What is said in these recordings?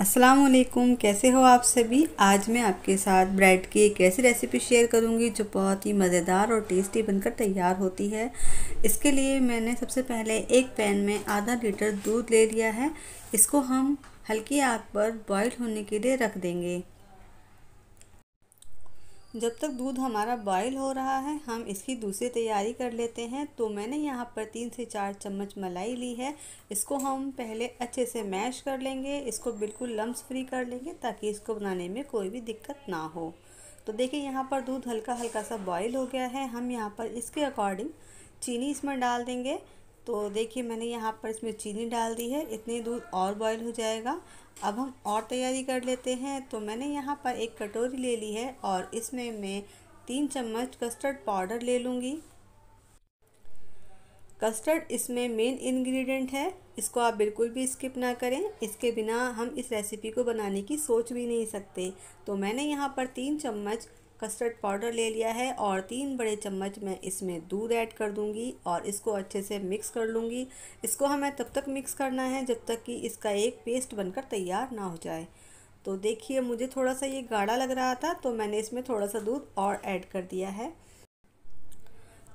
अस्सलाम वालेकुम कैसे हो आप सभी आज मैं आपके साथ ब्रेड की एक ऐसी रेसिपी शेयर करूंगी जो बहुत ही मज़ेदार और टेस्टी बनकर तैयार होती है इसके लिए मैंने सबसे पहले एक पैन में आधा लीटर दूध ले लिया है इसको हम हल्की आग पर बॉईल होने के लिए रख देंगे जब तक दूध हमारा बॉयल हो रहा है हम इसकी दूसरी तैयारी कर लेते हैं तो मैंने यहाँ पर तीन से चार चम्मच मलाई ली है इसको हम पहले अच्छे से मैश कर लेंगे इसको बिल्कुल लम्स फ्री कर लेंगे ताकि इसको बनाने में कोई भी दिक्कत ना हो तो देखिए यहाँ पर दूध हल्का हल्का सा बॉयल हो गया है हम यहाँ पर इसके अकॉर्डिंग चीनी इसमें डाल देंगे तो देखिए मैंने यहाँ पर इसमें चीनी डाल दी है इतनी दूध और बॉयल हो जाएगा अब हम और तैयारी कर लेते हैं तो मैंने यहाँ पर एक कटोरी ले ली है और इसमें मैं तीन चम्मच कस्टर्ड पाउडर ले लूँगी कस्टर्ड इसमें मेन इंग्रेडिएंट है इसको आप बिल्कुल भी स्किप ना करें इसके बिना हम इस रेसिपी को बनाने की सोच भी नहीं सकते तो मैंने यहाँ पर तीन चम्मच कस्टर्ड पाउडर ले लिया है और तीन बड़े चम्मच मैं इसमें दूध ऐड कर दूंगी और इसको अच्छे से मिक्स कर लूँगी इसको हमें तब तक मिक्स करना है जब तक कि इसका एक पेस्ट बनकर तैयार ना हो जाए तो देखिए मुझे थोड़ा सा ये गाढ़ा लग रहा था तो मैंने इसमें थोड़ा सा दूध और ऐड कर दिया है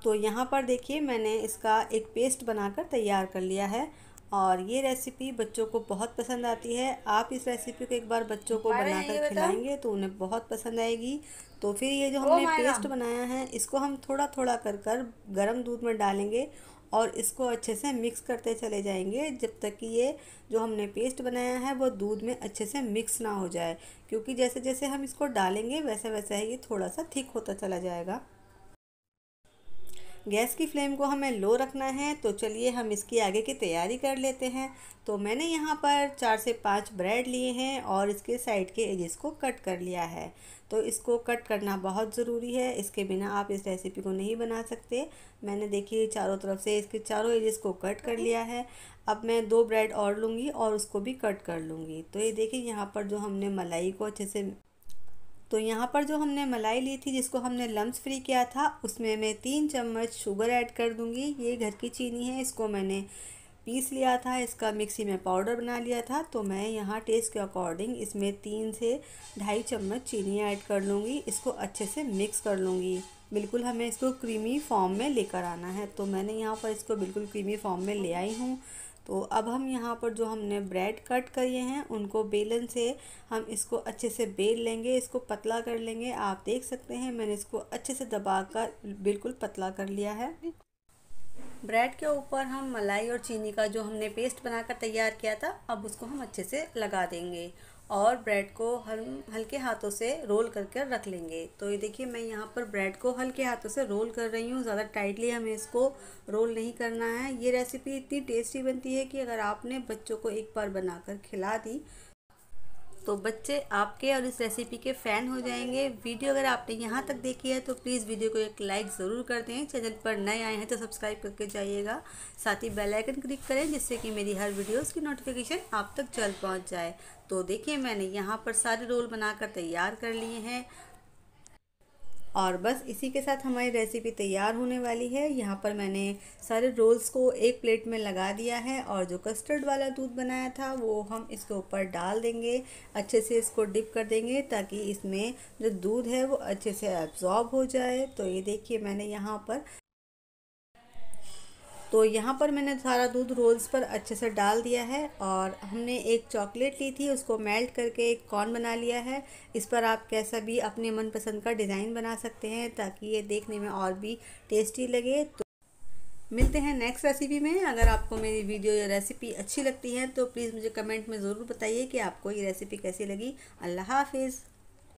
तो यहाँ पर देखिए मैंने इसका एक पेस्ट बनाकर तैयार कर लिया है और ये रेसिपी बच्चों को बहुत पसंद आती है आप इस रेसिपी को एक बार बच्चों को बनाकर खिलाएंगे तो उन्हें बहुत पसंद आएगी तो फिर ये जो हमने पेस्ट बनाया है इसको हम थोड़ा थोड़ा कर कर गर्म दूध में डालेंगे और इसको अच्छे से मिक्स करते चले जाएंगे जब तक कि ये जो हमने पेस्ट बनाया है वो दूध में अच्छे से मिक्स ना हो जाए क्योंकि जैसे जैसे हम इसको डालेंगे वैसे वैसे ये थोड़ा सा थिक होता चला जाएगा गैस की फ्लेम को हमें लो रखना है तो चलिए हम इसकी आगे की तैयारी कर लेते हैं तो मैंने यहाँ पर चार से पाँच ब्रेड लिए हैं और इसके साइड के एजेस को कट कर लिया है तो इसको कट करना बहुत ज़रूरी है इसके बिना आप इस रेसिपी को नहीं बना सकते मैंने देखिए चारों तरफ से इसके चारों एजेस को कट कर लिया है अब मैं दो ब्रेड और लूँगी और उसको भी कट कर लूँगी तो ये देखिए यहाँ पर जो हमने मलाई को अच्छे से तो यहाँ पर जो हमने मलाई ली थी जिसको हमने लम्स फ्री किया था उसमें मैं तीन चम्मच शुगर ऐड कर दूँगी ये घर की चीनी है इसको मैंने पीस लिया था इसका मिक्सी में पाउडर बना लिया था तो मैं यहाँ टेस्ट के अकॉर्डिंग इसमें तीन से ढाई चम्मच चीनी ऐड कर लूँगी इसको अच्छे से मिक्स कर लूँगी बिल्कुल हमें इसको क्रीमी फॉर्म में लेकर आना है तो मैंने यहाँ पर इसको बिल्कुल क्रीमी फॉर्म में ले आई हूँ तो अब हम यहाँ पर जो हमने ब्रेड कट करिए हैं उनको बेलन से हम इसको अच्छे से बेल लेंगे इसको पतला कर लेंगे आप देख सकते हैं मैंने इसको अच्छे से दबा कर बिल्कुल पतला कर लिया है ब्रेड के ऊपर हम मलाई और चीनी का जो हमने पेस्ट बनाकर तैयार किया था अब उसको हम अच्छे से लगा देंगे और ब्रेड को हम हल्के हाथों से रोल कर कर रख लेंगे तो ये देखिए मैं यहाँ पर ब्रेड को हल्के हाथों से रोल कर रही हूँ ज़्यादा टाइटली हमें इसको रोल नहीं करना है ये रेसिपी इतनी टेस्टी बनती है कि अगर आपने बच्चों को एक बार बना कर खिला दी तो बच्चे आपके और इस रेसिपी के फ़ैन हो जाएंगे वीडियो अगर आपने यहाँ तक देखी है तो प्लीज़ वीडियो को एक लाइक ज़रूर कर दें चैनल पर नए आए हैं तो सब्सक्राइब करके जाइएगा साथ ही बेल आइकन क्लिक करें जिससे कि मेरी हर वीडियोस की नोटिफिकेशन आप तक जल्द पहुँच जाए तो देखिए मैंने यहाँ पर सारे रोल बनाकर तैयार कर लिए हैं और बस इसी के साथ हमारी रेसिपी तैयार होने वाली है यहाँ पर मैंने सारे रोल्स को एक प्लेट में लगा दिया है और जो कस्टर्ड वाला दूध बनाया था वो हम इसके ऊपर डाल देंगे अच्छे से इसको डिप कर देंगे ताकि इसमें जो दूध है वो अच्छे से एब्जॉर्ब हो जाए तो ये देखिए मैंने यहाँ पर तो यहाँ पर मैंने सारा दूध रोल्स पर अच्छे से डाल दिया है और हमने एक चॉकलेट ली थी उसको मेल्ट करके एक कॉर्न बना लिया है इस पर आप कैसा भी अपने मनपसंद का डिज़ाइन बना सकते हैं ताकि ये देखने में और भी टेस्टी लगे तो मिलते हैं नेक्स्ट रेसिपी में अगर आपको मेरी वीडियो या रेसिपी अच्छी लगती है तो प्लीज़ मुझे कमेंट में ज़रूर बताइए कि आपको ये रेसिपी कैसी लगी अल्लाह हाफिज़